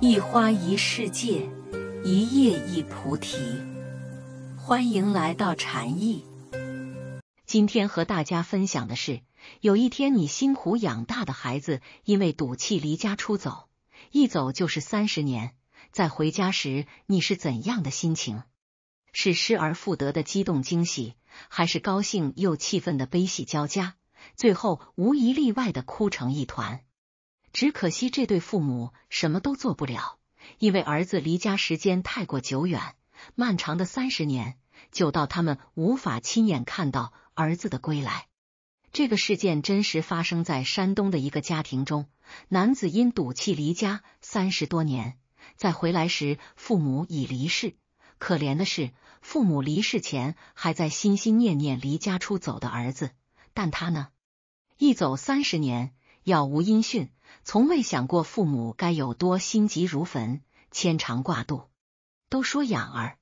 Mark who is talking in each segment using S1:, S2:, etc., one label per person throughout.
S1: 一花一世界，一叶一菩提。欢迎来到禅意。今天和大家分享的是：有一天你辛苦养大的孩子，因为赌气离家出走，一走就是三十年，在回家时，你是怎样的心情？是失而复得的激动惊喜，还是高兴又气愤的悲喜交加？最后无一例外的哭成一团。只可惜，这对父母什么都做不了，因为儿子离家时间太过久远，漫长的三十年，久到他们无法亲眼看到儿子的归来。这个事件真实发生在山东的一个家庭中，男子因赌气离家三十多年，在回来时，父母已离世。可怜的是，父母离世前还在心心念念离家出走的儿子，但他呢，一走三十年，杳无音讯。从未想过父母该有多心急如焚、牵肠挂肚。都说养儿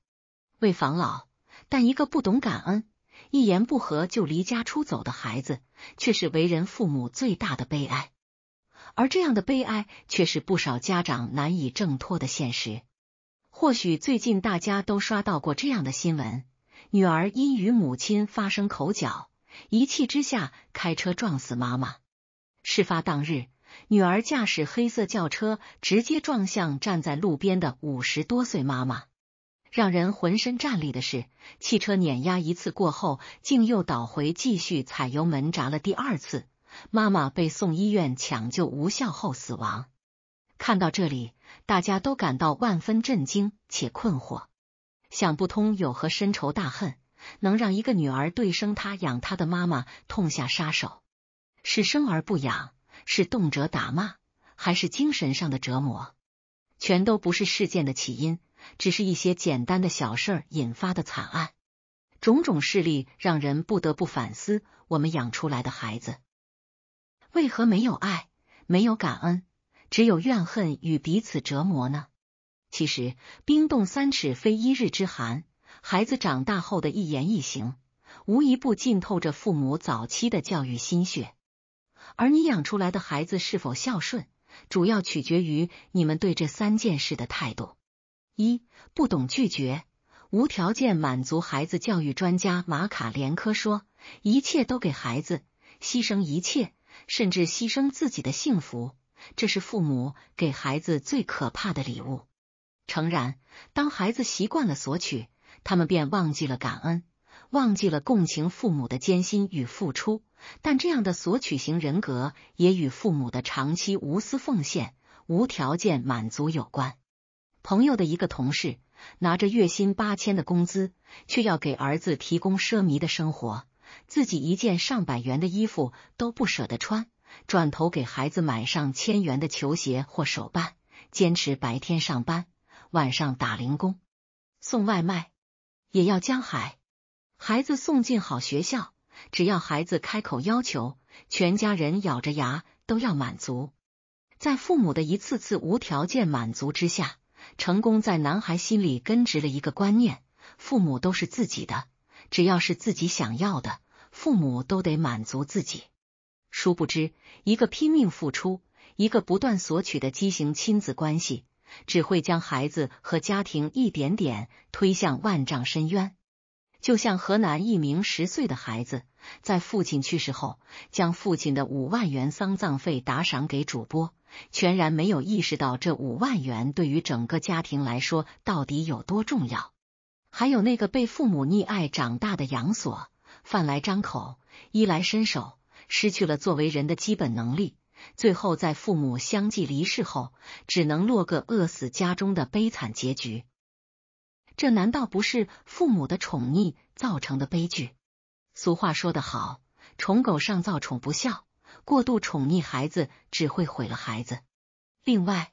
S1: 为防老，但一个不懂感恩、一言不合就离家出走的孩子，却是为人父母最大的悲哀。而这样的悲哀，却是不少家长难以挣脱的现实。或许最近大家都刷到过这样的新闻：女儿因与母亲发生口角，一气之下开车撞死妈妈。事发当日。女儿驾驶黑色轿车直接撞向站在路边的五十多岁妈妈，让人浑身战栗的是，汽车碾压一次过后，竟又倒回继续踩油门砸了第二次。妈妈被送医院抢救无效后死亡。看到这里，大家都感到万分震惊且困惑，想不通有何深仇大恨能让一个女儿对生她养她的妈妈痛下杀手？是生而不养？是动辄打骂，还是精神上的折磨，全都不是事件的起因，只是一些简单的小事儿引发的惨案。种种事例让人不得不反思：我们养出来的孩子，为何没有爱，没有感恩，只有怨恨与彼此折磨呢？其实，冰冻三尺非一日之寒，孩子长大后的一言一行，无一不浸透着父母早期的教育心血。而你养出来的孩子是否孝顺，主要取决于你们对这三件事的态度：一、不懂拒绝，无条件满足孩子。教育专家马卡连科说：“一切都给孩子，牺牲一切，甚至牺牲自己的幸福，这是父母给孩子最可怕的礼物。”诚然，当孩子习惯了索取，他们便忘记了感恩。忘记了共情父母的艰辛与付出，但这样的索取型人格也与父母的长期无私奉献、无条件满足有关。朋友的一个同事拿着月薪八千的工资，却要给儿子提供奢靡的生活，自己一件上百元的衣服都不舍得穿，转头给孩子买上千元的球鞋或手办，坚持白天上班，晚上打零工、送外卖，也要江海。孩子送进好学校，只要孩子开口要求，全家人咬着牙都要满足。在父母的一次次无条件满足之下，成功在男孩心里根植了一个观念：父母都是自己的，只要是自己想要的，父母都得满足自己。殊不知，一个拼命付出，一个不断索取的畸形亲子关系，只会将孩子和家庭一点点推向万丈深渊。就像河南一名十岁的孩子，在父亲去世后，将父亲的五万元丧葬费打赏给主播，全然没有意识到这五万元对于整个家庭来说到底有多重要。还有那个被父母溺爱长大的杨锁，饭来张口，衣来伸手，失去了作为人的基本能力，最后在父母相继离世后，只能落个饿死家中的悲惨结局。这难道不是父母的宠溺造成的悲剧？俗话说得好，宠狗上造宠不孝，过度宠溺孩子只会毁了孩子。另外，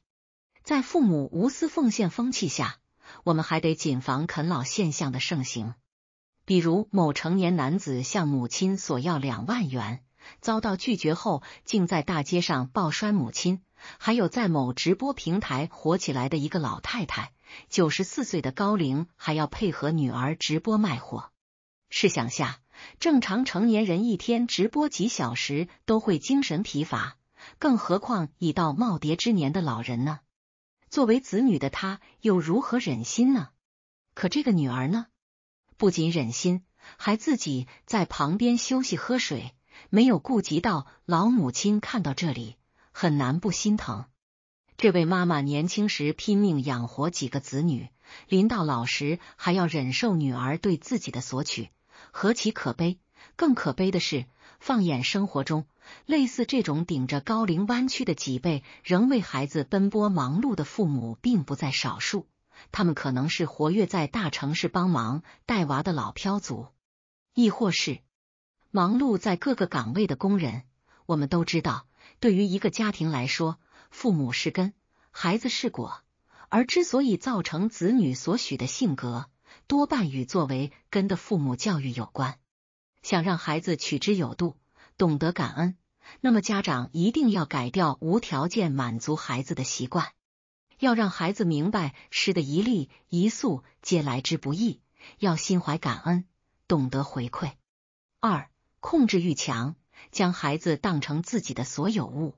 S1: 在父母无私奉献风气下，我们还得谨防啃老现象的盛行。比如，某成年男子向母亲索要两万元，遭到拒绝后，竟在大街上抱摔母亲；还有在某直播平台火起来的一个老太太。九十四岁的高龄还要配合女儿直播卖货，试想下，正常成年人一天直播几小时都会精神疲乏，更何况已到耄耋之年的老人呢？作为子女的他，又如何忍心呢？可这个女儿呢，不仅忍心，还自己在旁边休息喝水，没有顾及到老母亲，看到这里很难不心疼。这位妈妈年轻时拼命养活几个子女，临到老时还要忍受女儿对自己的索取，何其可悲！更可悲的是，放眼生活中，类似这种顶着高龄弯曲的脊背，仍为孩子奔波忙碌的父母，并不在少数。他们可能是活跃在大城市帮忙带娃的老漂族，亦或是忙碌在各个岗位的工人。我们都知道，对于一个家庭来说，父母是根，孩子是果，而之所以造成子女所许的性格，多半与作为根的父母教育有关。想让孩子取之有度，懂得感恩，那么家长一定要改掉无条件满足孩子的习惯，要让孩子明白，吃的一粒一粟皆来之不易，要心怀感恩，懂得回馈。二、控制欲强，将孩子当成自己的所有物。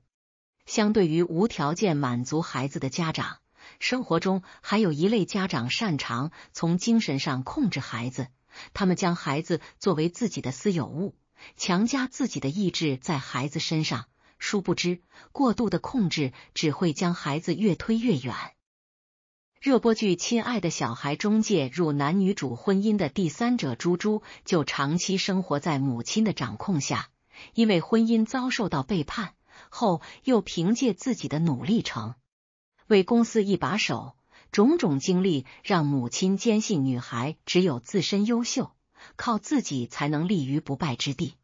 S1: 相对于无条件满足孩子的家长，生活中还有一类家长擅长从精神上控制孩子，他们将孩子作为自己的私有物，强加自己的意志在孩子身上。殊不知，过度的控制只会将孩子越推越远。热播剧《亲爱的小孩》中，介入男女主婚姻的第三者猪猪就长期生活在母亲的掌控下，因为婚姻遭受到背叛。后又凭借自己的努力成为公司一把手，种种经历让母亲坚信女孩只有自身优秀，靠自己才能立于不败之地。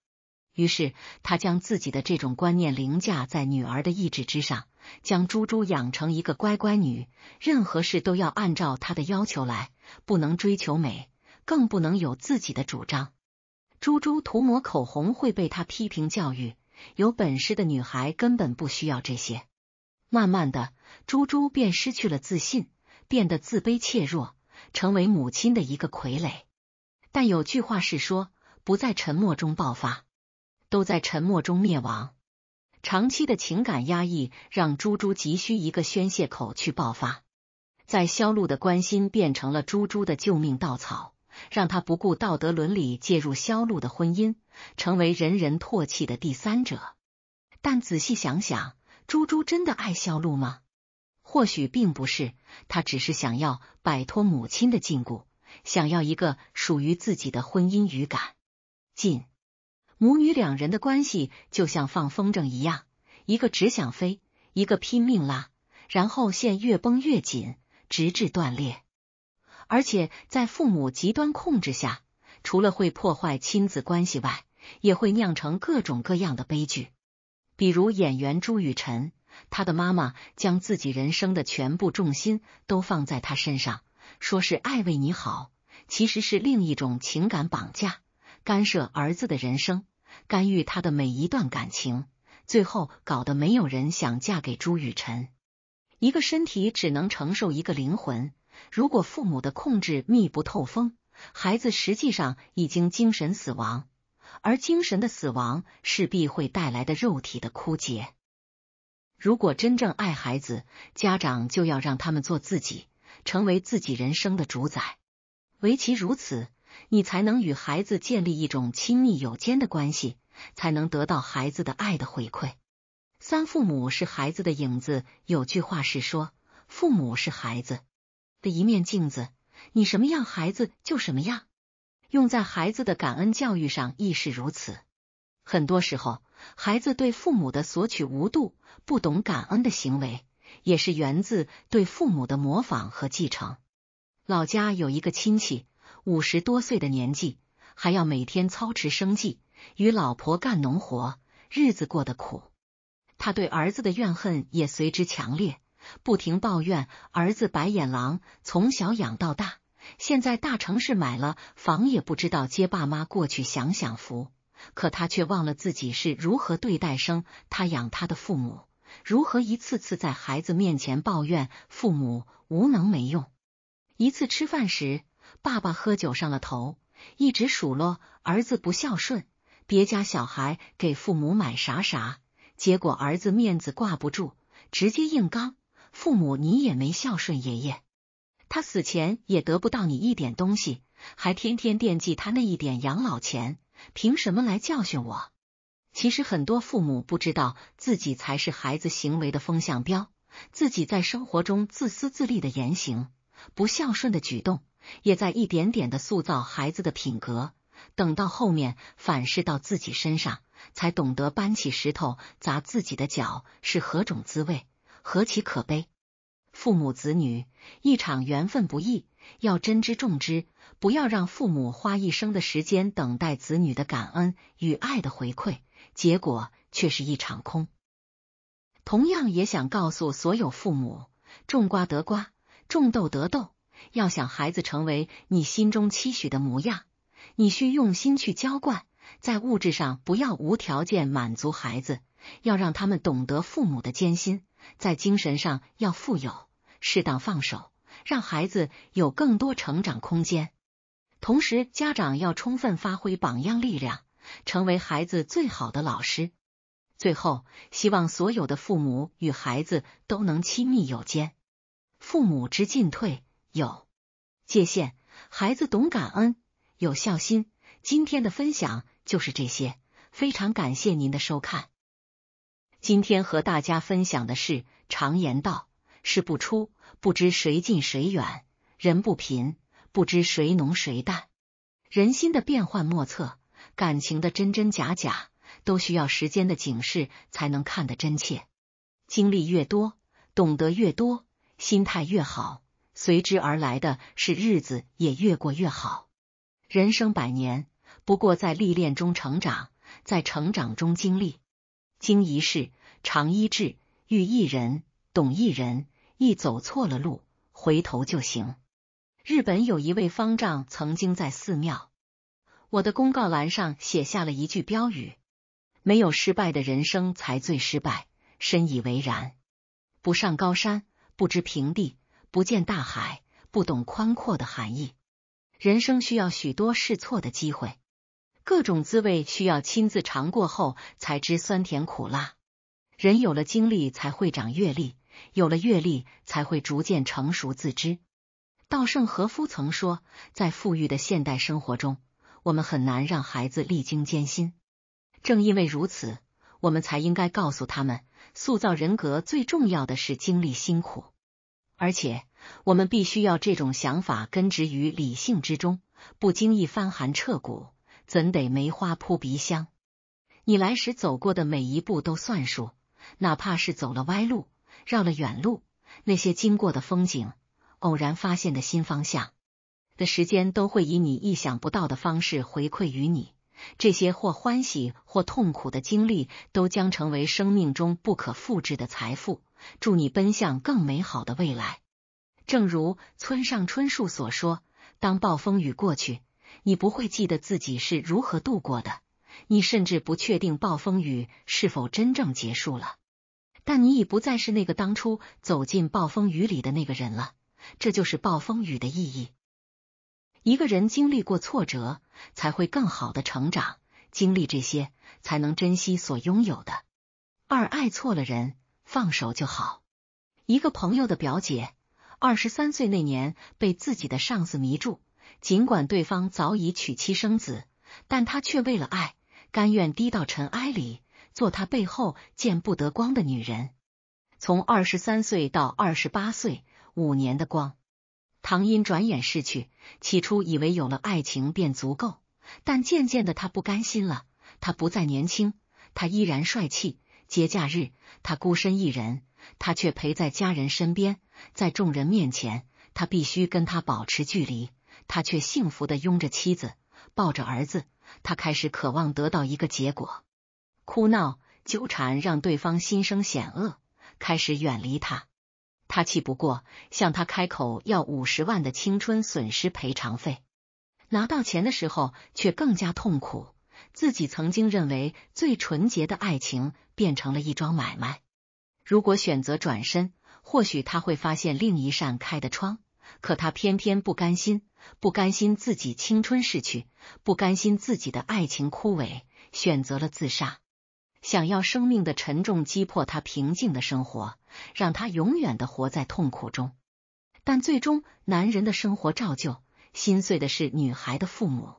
S1: 于是她将自己的这种观念凌驾在女儿的意志之上，将猪猪养成一个乖乖女，任何事都要按照她的要求来，不能追求美，更不能有自己的主张。猪猪涂抹口红会被她批评教育。有本事的女孩根本不需要这些。慢慢的，猪猪便失去了自信，变得自卑怯弱，成为母亲的一个傀儡。但有句话是说：不在沉默中爆发，都在沉默中灭亡。长期的情感压抑让猪猪急需一个宣泄口去爆发，在肖露的关心变成了猪猪的救命稻草。让他不顾道德伦理介入萧露的婚姻，成为人人唾弃的第三者。但仔细想想，猪猪真的爱萧露吗？或许并不是，他只是想要摆脱母亲的禁锢，想要一个属于自己的婚姻语感。近母女两人的关系就像放风筝一样，一个只想飞，一个拼命拉，然后线越绷越紧，直至断裂。而且在父母极端控制下，除了会破坏亲子关系外，也会酿成各种各样的悲剧。比如演员朱雨辰，他的妈妈将自己人生的全部重心都放在他身上，说是爱为你好，其实是另一种情感绑架，干涉儿子的人生，干预他的每一段感情，最后搞得没有人想嫁给朱雨辰。一个身体只能承受一个灵魂。如果父母的控制密不透风，孩子实际上已经精神死亡，而精神的死亡势必会带来的肉体的枯竭。如果真正爱孩子，家长就要让他们做自己，成为自己人生的主宰。唯其如此，你才能与孩子建立一种亲密有间的关系，才能得到孩子的爱的回馈。三，父母是孩子的影子。有句话是说，父母是孩子。的一面镜子，你什么样，孩子就什么样。用在孩子的感恩教育上亦是如此。很多时候，孩子对父母的索取无度、不懂感恩的行为，也是源自对父母的模仿和继承。老家有一个亲戚，五十多岁的年纪，还要每天操持生计，与老婆干农活，日子过得苦。他对儿子的怨恨也随之强烈。不停抱怨儿子白眼狼，从小养到大，现在大城市买了房也不知道接爸妈过去享享福。可他却忘了自己是如何对待生他养他的父母，如何一次次在孩子面前抱怨父母无能没用。一次吃饭时，爸爸喝酒上了头，一直数落儿子不孝顺，别家小孩给父母买啥啥，结果儿子面子挂不住，直接硬刚。父母，你也没孝顺爷爷，他死前也得不到你一点东西，还天天惦记他那一点养老钱，凭什么来教训我？其实很多父母不知道自己才是孩子行为的风向标，自己在生活中自私自利的言行、不孝顺的举动，也在一点点的塑造孩子的品格。等到后面反噬到自己身上，才懂得搬起石头砸自己的脚是何种滋味。何其可悲！父母子女一场缘分不易，要珍之重之，不要让父母花一生的时间等待子女的感恩与爱的回馈，结果却是一场空。同样，也想告诉所有父母：种瓜得瓜，种豆得豆。要想孩子成为你心中期许的模样，你需用心去浇灌，在物质上不要无条件满足孩子，要让他们懂得父母的艰辛。在精神上要富有，适当放手，让孩子有更多成长空间。同时，家长要充分发挥榜样力量，成为孩子最好的老师。最后，希望所有的父母与孩子都能亲密有间，父母之进退有界限，孩子懂感恩，有孝心。今天的分享就是这些，非常感谢您的收看。今天和大家分享的是：常言道，事不出不知谁近谁远，人不贫不知谁浓谁淡。人心的变幻莫测，感情的真真假假，都需要时间的警示才能看得真切。经历越多，懂得越多，心态越好，随之而来的是日子也越过越好。人生百年，不过在历练中成长，在成长中经历。经一事，长一智；遇一人，懂一人；一走错了路，回头就行。日本有一位方丈曾经在寺庙我的公告栏上写下了一句标语：“没有失败的人生才最失败。”深以为然。不上高山，不知平地；不见大海，不懂宽阔的含义。人生需要许多试错的机会。各种滋味需要亲自尝过后才知酸甜苦辣。人有了经历才会长阅历，有了阅历才会逐渐成熟自知。稻盛和夫曾说，在富裕的现代生活中，我们很难让孩子历经艰辛。正因为如此，我们才应该告诉他们，塑造人格最重要的是经历辛苦。而且，我们必须要这种想法根植于理性之中，不经意翻寒彻骨。怎得梅花扑鼻香？你来时走过的每一步都算数，哪怕是走了歪路、绕了远路，那些经过的风景、偶然发现的新方向，的时间都会以你意想不到的方式回馈于你。这些或欢喜或痛苦的经历，都将成为生命中不可复制的财富，助你奔向更美好的未来。正如村上春树所说：“当暴风雨过去。”你不会记得自己是如何度过的，你甚至不确定暴风雨是否真正结束了。但你已不再是那个当初走进暴风雨里的那个人了。这就是暴风雨的意义。一个人经历过挫折，才会更好的成长。经历这些，才能珍惜所拥有的。二爱错了人，放手就好。一个朋友的表姐，二十三岁那年被自己的上司迷住。尽管对方早已娶妻生子，但他却为了爱，甘愿低到尘埃里，做他背后见不得光的女人。从二十三岁到二十八岁，五年的光，唐英转眼逝去。起初以为有了爱情便足够，但渐渐的他不甘心了。他不再年轻，他依然帅气。节假日，他孤身一人，他却陪在家人身边。在众人面前，他必须跟他保持距离。他却幸福的拥着妻子，抱着儿子。他开始渴望得到一个结果。哭闹纠缠让对方心生险恶，开始远离他。他气不过，向他开口要五十万的青春损失赔偿费。拿到钱的时候，却更加痛苦。自己曾经认为最纯洁的爱情，变成了一桩买卖。如果选择转身，或许他会发现另一扇开的窗。可他偏偏不甘心，不甘心自己青春逝去，不甘心自己的爱情枯萎，选择了自杀，想要生命的沉重击破他平静的生活，让他永远的活在痛苦中。但最终，男人的生活照旧，心碎的是女孩的父母。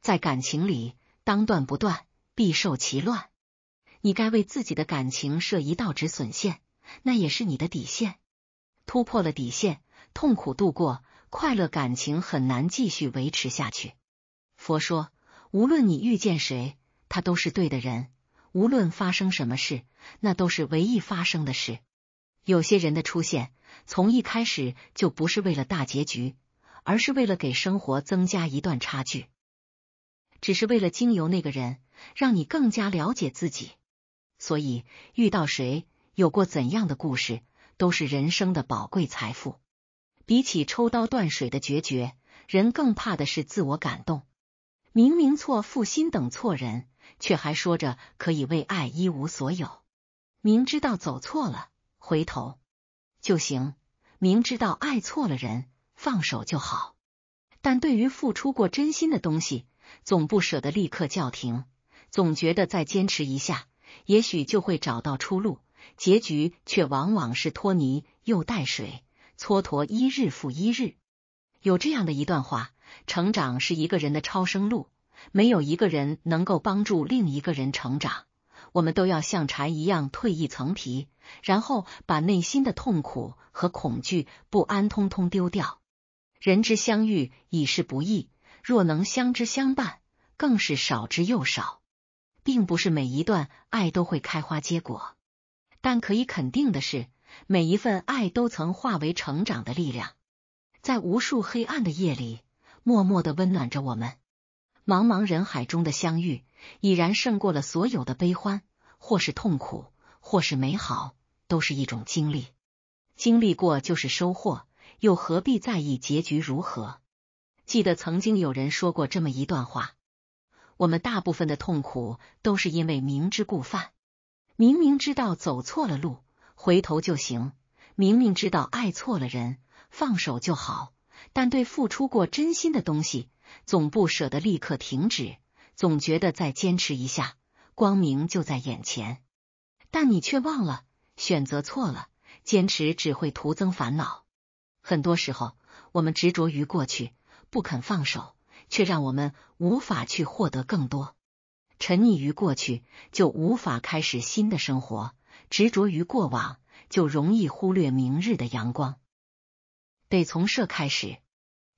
S1: 在感情里，当断不断，必受其乱。你该为自己的感情设一道止损线，那也是你的底线。突破了底线。痛苦度过，快乐感情很难继续维持下去。佛说，无论你遇见谁，他都是对的人；无论发生什么事，那都是唯一发生的事。有些人的出现，从一开始就不是为了大结局，而是为了给生活增加一段差距，只是为了经由那个人，让你更加了解自己。所以，遇到谁，有过怎样的故事，都是人生的宝贵财富。比起抽刀断水的决绝，人更怕的是自我感动。明明错负心等错人，却还说着可以为爱一无所有。明知道走错了回头就行，明知道爱错了人放手就好。但对于付出过真心的东西，总不舍得立刻叫停，总觉得再坚持一下，也许就会找到出路。结局却往往是拖泥又带水。蹉跎一日复一日，有这样的一段话：成长是一个人的超生路，没有一个人能够帮助另一个人成长。我们都要像蝉一样蜕一层皮，然后把内心的痛苦和恐惧、不安通通丢掉。人之相遇已是不易，若能相知相伴，更是少之又少。并不是每一段爱都会开花结果，但可以肯定的是。每一份爱都曾化为成长的力量，在无数黑暗的夜里，默默的温暖着我们。茫茫人海中的相遇，已然胜过了所有的悲欢，或是痛苦，或是美好，都是一种经历。经历过就是收获，又何必在意结局如何？记得曾经有人说过这么一段话：我们大部分的痛苦，都是因为明知故犯，明明知道走错了路。回头就行，明明知道爱错了人，放手就好。但对付出过真心的东西，总不舍得立刻停止，总觉得再坚持一下，光明就在眼前。但你却忘了，选择错了，坚持只会徒增烦恼。很多时候，我们执着于过去，不肯放手，却让我们无法去获得更多。沉溺于过去，就无法开始新的生活。执着于过往，就容易忽略明日的阳光。得从舍开始，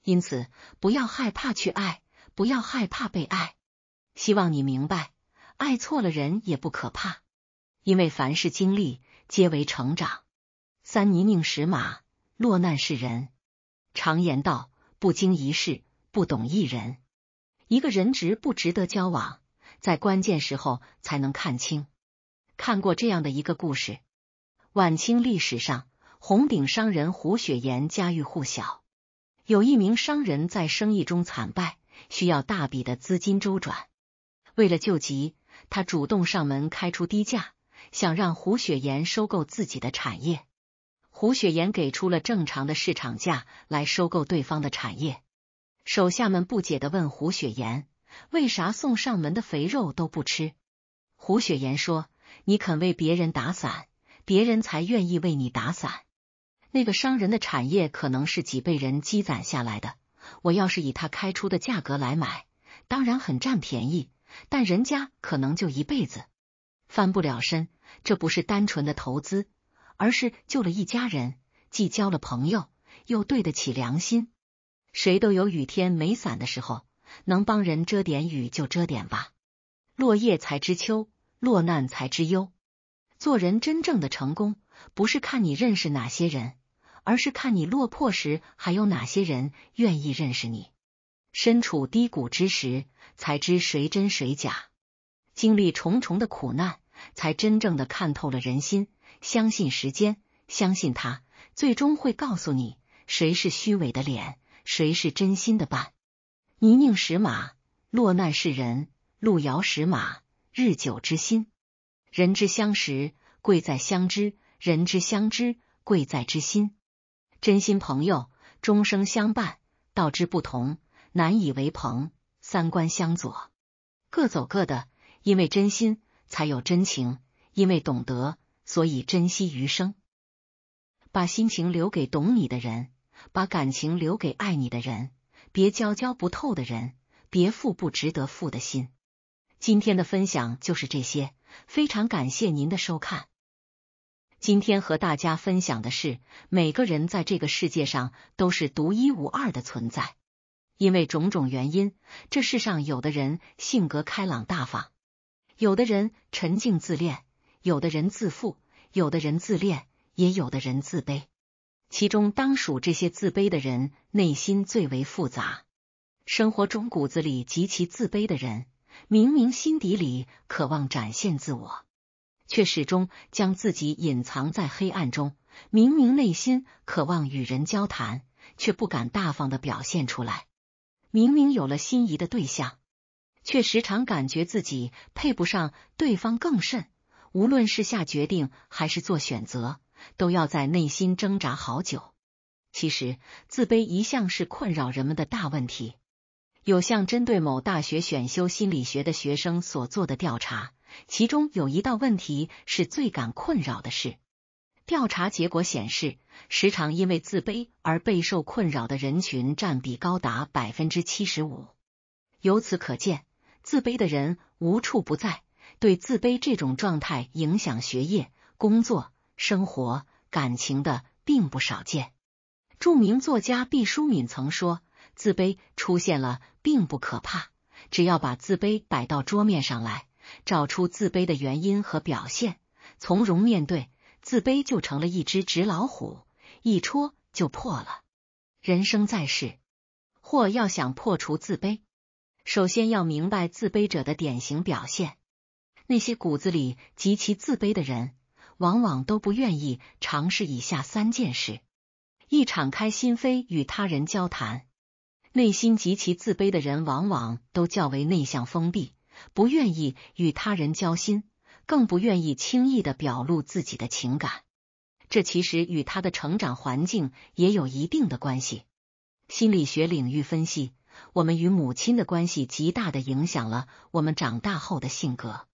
S1: 因此不要害怕去爱，不要害怕被爱。希望你明白，爱错了人也不可怕，因为凡事经历皆为成长。三泥泞石马，落难是人。常言道：不经一事，不懂一人。一个人值不值得交往，在关键时候才能看清。看过这样的一个故事，晚清历史上，红顶商人胡雪岩家喻户晓。有一名商人在生意中惨败，需要大笔的资金周转。为了救急，他主动上门开出低价，想让胡雪岩收购自己的产业。胡雪岩给出了正常的市场价来收购对方的产业。手下们不解的问胡雪岩：“为啥送上门的肥肉都不吃？”胡雪岩说。你肯为别人打伞，别人才愿意为你打伞。那个商人的产业可能是几辈人积攒下来的，我要是以他开出的价格来买，当然很占便宜。但人家可能就一辈子翻不了身，这不是单纯的投资，而是救了一家人，既交了朋友，又对得起良心。谁都有雨天没伞的时候，能帮人遮点雨就遮点吧。落叶才知秋。落难才知忧，做人真正的成功，不是看你认识哪些人，而是看你落魄时还有哪些人愿意认识你。身处低谷之时，才知谁真谁假；经历重重的苦难，才真正的看透了人心。相信时间，相信他，最终会告诉你，谁是虚伪的脸，谁是真心的伴。泥泞识马，落难是人；路遥识马。日久之心，人之相识贵在相知，人之相知贵在知心。真心朋友终生相伴，道之不同难以为朋，三观相左各走各的。因为真心才有真情，因为懂得所以珍惜余生。把心情留给懂你的人，把感情留给爱你的人，别交交不透的人，别负不值得负的心。今天的分享就是这些，非常感谢您的收看。今天和大家分享的是，每个人在这个世界上都是独一无二的存在。因为种种原因，这世上有的人性格开朗大方，有的人沉静自恋，有的人自负，有的人自恋，也有的人自卑。其中，当属这些自卑的人内心最为复杂。生活中骨子里极其自卑的人。明明心底里渴望展现自我，却始终将自己隐藏在黑暗中；明明内心渴望与人交谈，却不敢大方的表现出来；明明有了心仪的对象，却时常感觉自己配不上对方，更甚。无论是下决定还是做选择，都要在内心挣扎好久。其实，自卑一向是困扰人们的大问题。有项针对某大学选修心理学的学生所做的调查，其中有一道问题是最感困扰的事。调查结果显示，时常因为自卑而备受困扰的人群占比高达百分之七十五。由此可见，自卑的人无处不在，对自卑这种状态影响学业、工作、生活、感情的并不少见。著名作家毕淑敏曾说。自卑出现了，并不可怕，只要把自卑摆到桌面上来，找出自卑的原因和表现，从容面对，自卑就成了一只纸老虎，一戳就破了。人生在世，或要想破除自卑，首先要明白自卑者的典型表现。那些骨子里极其自卑的人，往往都不愿意尝试以下三件事：一、敞开心扉与他人交谈。内心极其自卑的人，往往都较为内向、封闭，不愿意与他人交心，更不愿意轻易的表露自己的情感。这其实与他的成长环境也有一定的关系。心理学领域分析，我们与母亲的关系极大的影响了我们长大后的性格。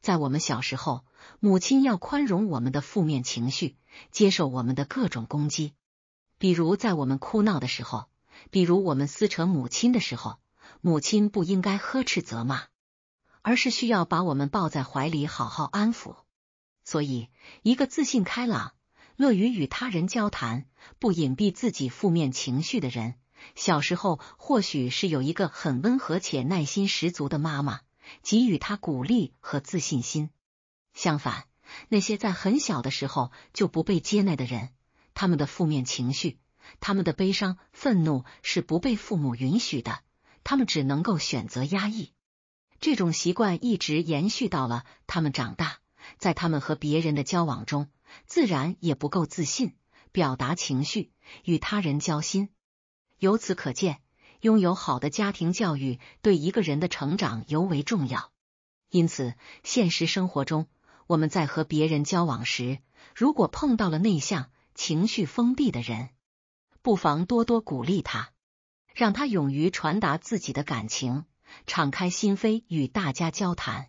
S1: 在我们小时候，母亲要宽容我们的负面情绪，接受我们的各种攻击，比如在我们哭闹的时候。比如我们撕扯母亲的时候，母亲不应该呵斥责骂，而是需要把我们抱在怀里，好好安抚。所以，一个自信、开朗、乐于与他人交谈、不隐蔽自己负面情绪的人，小时候或许是有一个很温和且耐心十足的妈妈，给予他鼓励和自信心。相反，那些在很小的时候就不被接纳的人，他们的负面情绪。他们的悲伤、愤怒是不被父母允许的，他们只能够选择压抑。这种习惯一直延续到了他们长大，在他们和别人的交往中，自然也不够自信，表达情绪，与他人交心。由此可见，拥有好的家庭教育对一个人的成长尤为重要。因此，现实生活中，我们在和别人交往时，如果碰到了内向、情绪封闭的人，不妨多多鼓励他，让他勇于传达自己的感情，敞开心扉与大家交谈。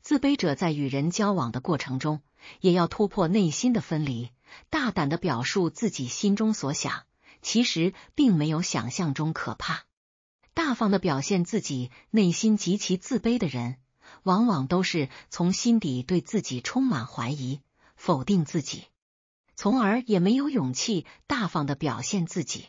S1: 自卑者在与人交往的过程中，也要突破内心的分离，大胆的表述自己心中所想。其实并没有想象中可怕。大方的表现自己内心极其自卑的人，往往都是从心底对自己充满怀疑，否定自己。从而也没有勇气大方的表现自己。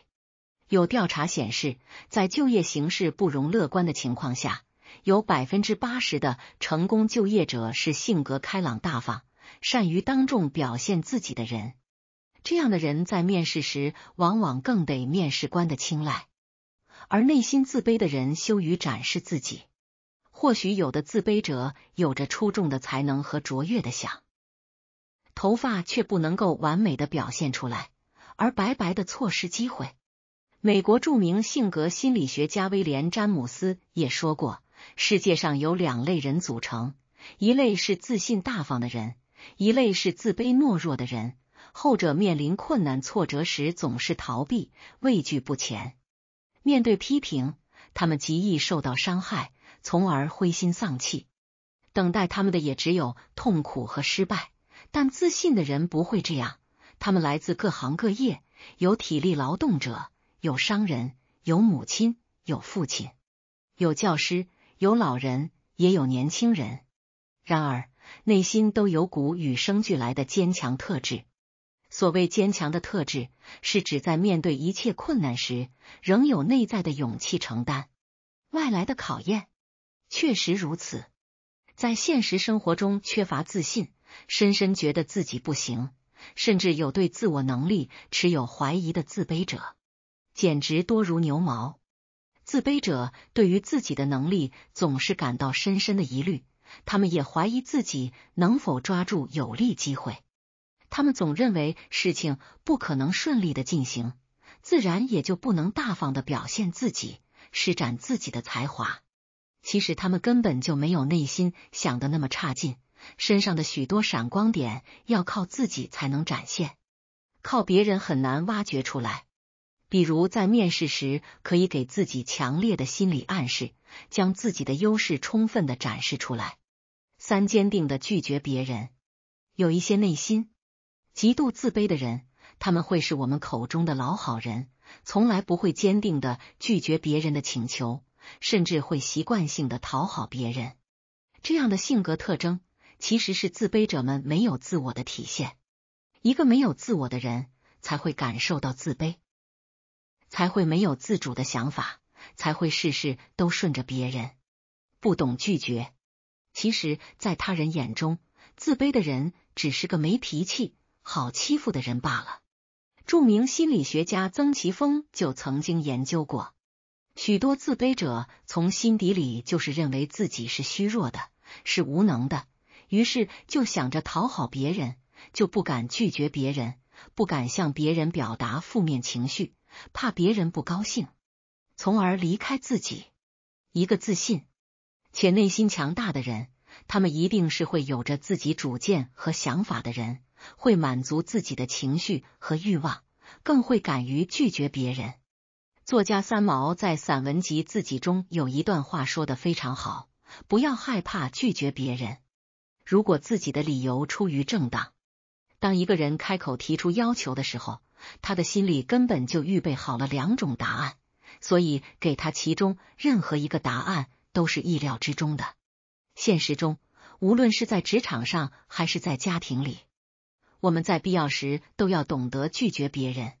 S1: 有调查显示，在就业形势不容乐观的情况下，有百分之八十的成功就业者是性格开朗、大方、善于当众表现自己的人。这样的人在面试时往往更得面试官的青睐。而内心自卑的人羞于展示自己，或许有的自卑者有着出众的才能和卓越的想。头发却不能够完美的表现出来，而白白的错失机会。美国著名性格心理学家威廉詹姆斯也说过：世界上有两类人组成，一类是自信大方的人，一类是自卑懦弱的人。后者面临困难挫折时总是逃避、畏惧不前，面对批评，他们极易受到伤害，从而灰心丧气，等待他们的也只有痛苦和失败。但自信的人不会这样，他们来自各行各业，有体力劳动者，有商人，有母亲，有父亲，有教师，有老人，也有年轻人。然而，内心都有股与生俱来的坚强特质。所谓坚强的特质，是指在面对一切困难时，仍有内在的勇气承担外来的考验。确实如此，在现实生活中缺乏自信。深深觉得自己不行，甚至有对自我能力持有怀疑的自卑者，简直多如牛毛。自卑者对于自己的能力总是感到深深的疑虑，他们也怀疑自己能否抓住有利机会。他们总认为事情不可能顺利的进行，自然也就不能大方的表现自己，施展自己的才华。其实他们根本就没有内心想的那么差劲。身上的许多闪光点要靠自己才能展现，靠别人很难挖掘出来。比如在面试时，可以给自己强烈的心理暗示，将自己的优势充分的展示出来。三，坚定的拒绝别人。有一些内心极度自卑的人，他们会是我们口中的老好人，从来不会坚定的拒绝别人的请求，甚至会习惯性的讨好别人。这样的性格特征。其实是自卑者们没有自我的体现。一个没有自我的人才会感受到自卑，才会没有自主的想法，才会事事都顺着别人，不懂拒绝。其实，在他人眼中，自卑的人只是个没脾气、好欺负的人罢了。著名心理学家曾奇峰就曾经研究过，许多自卑者从心底里就是认为自己是虚弱的，是无能的。于是就想着讨好别人，就不敢拒绝别人，不敢向别人表达负面情绪，怕别人不高兴，从而离开自己。一个自信且内心强大的人，他们一定是会有着自己主见和想法的人，会满足自己的情绪和欲望，更会敢于拒绝别人。作家三毛在散文集《自己》中有一段话说的非常好：“不要害怕拒绝别人。”如果自己的理由出于正当，当一个人开口提出要求的时候，他的心里根本就预备好了两种答案，所以给他其中任何一个答案都是意料之中的。现实中，无论是在职场上还是在家庭里，我们在必要时都要懂得拒绝别人。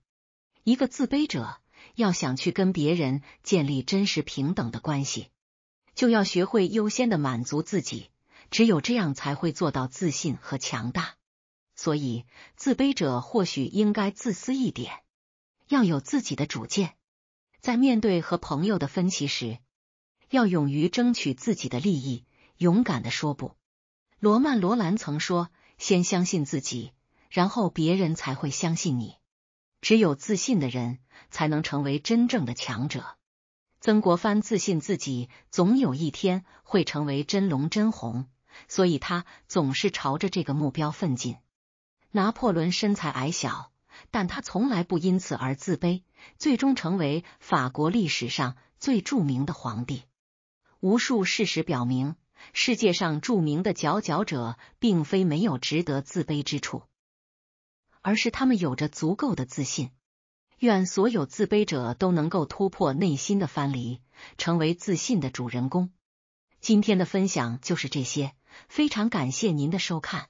S1: 一个自卑者要想去跟别人建立真实平等的关系，就要学会优先的满足自己。只有这样，才会做到自信和强大。所以，自卑者或许应该自私一点，要有自己的主见。在面对和朋友的分歧时，要勇于争取自己的利益，勇敢的说不。罗曼·罗兰曾说：“先相信自己，然后别人才会相信你。”只有自信的人，才能成为真正的强者。曾国藩自信自己，总有一天会成为真龙真红。所以他总是朝着这个目标奋进。拿破仑身材矮小，但他从来不因此而自卑，最终成为法国历史上最著名的皇帝。无数事实表明，世界上著名的佼佼者并非没有值得自卑之处，而是他们有着足够的自信。愿所有自卑者都能够突破内心的藩篱，成为自信的主人公。今天的分享就是这些。非常感谢您的收看。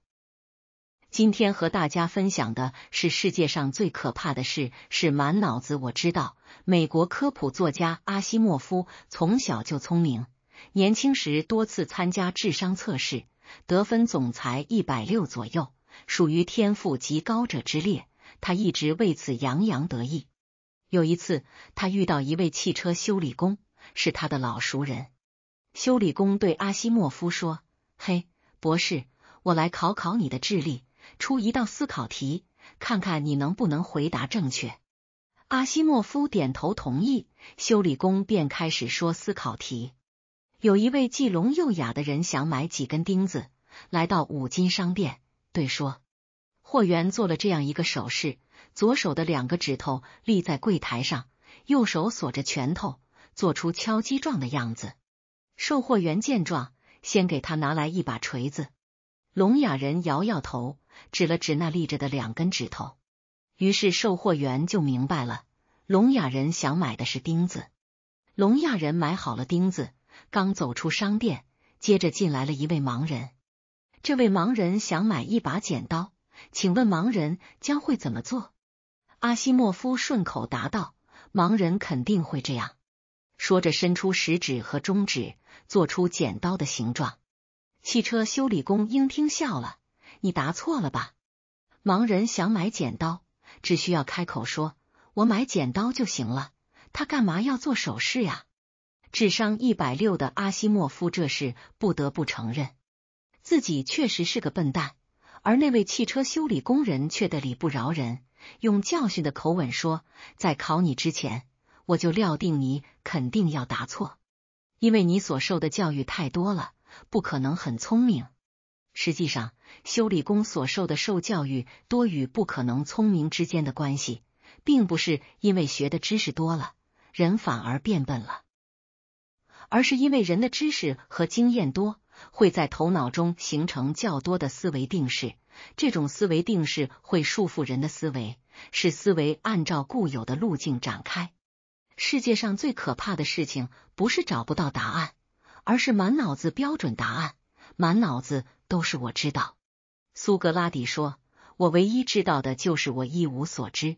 S1: 今天和大家分享的是世界上最可怕的事是满脑子我知道。美国科普作家阿西莫夫从小就聪明，年轻时多次参加智商测试，得分总裁一百六左右，属于天赋极高者之列。他一直为此洋洋得意。有一次，他遇到一位汽车修理工，是他的老熟人。修理工对阿西莫夫说。嘿，博士，我来考考你的智力，出一道思考题，看看你能不能回答正确。阿西莫夫点头同意，修理工便开始说思考题。有一位既聋又哑的人想买几根钉子，来到五金商店，对说，货源做了这样一个手势：左手的两个指头立在柜台上，右手锁着拳头，做出敲击状的样子。售货员见状。先给他拿来一把锤子，聋哑人摇摇头，指了指那立着的两根指头。于是售货员就明白了，聋哑人想买的是钉子。聋哑人买好了钉子，刚走出商店，接着进来了一位盲人。这位盲人想买一把剪刀，请问盲人将会怎么做？阿西莫夫顺口答道：“盲人肯定会这样说。”着，伸出食指和中指。做出剪刀的形状，汽车修理工英听笑了：“你答错了吧？”盲人想买剪刀，只需要开口说：“我买剪刀就行了。”他干嘛要做手势呀？智商一百六的阿西莫夫，这事不得不承认，自己确实是个笨蛋。而那位汽车修理工人却得理不饶人，用教训的口吻说：“在考你之前，我就料定你肯定要答错。”因为你所受的教育太多了，不可能很聪明。实际上，修理工所受的受教育多与不可能聪明之间的关系，并不是因为学的知识多了，人反而变笨了，而是因为人的知识和经验多，会在头脑中形成较多的思维定式。这种思维定式会束缚人的思维，使思维按照固有的路径展开。世界上最可怕的事情，不是找不到答案，而是满脑子标准答案，满脑子都是我知道。苏格拉底说：“我唯一知道的就是我一无所知。”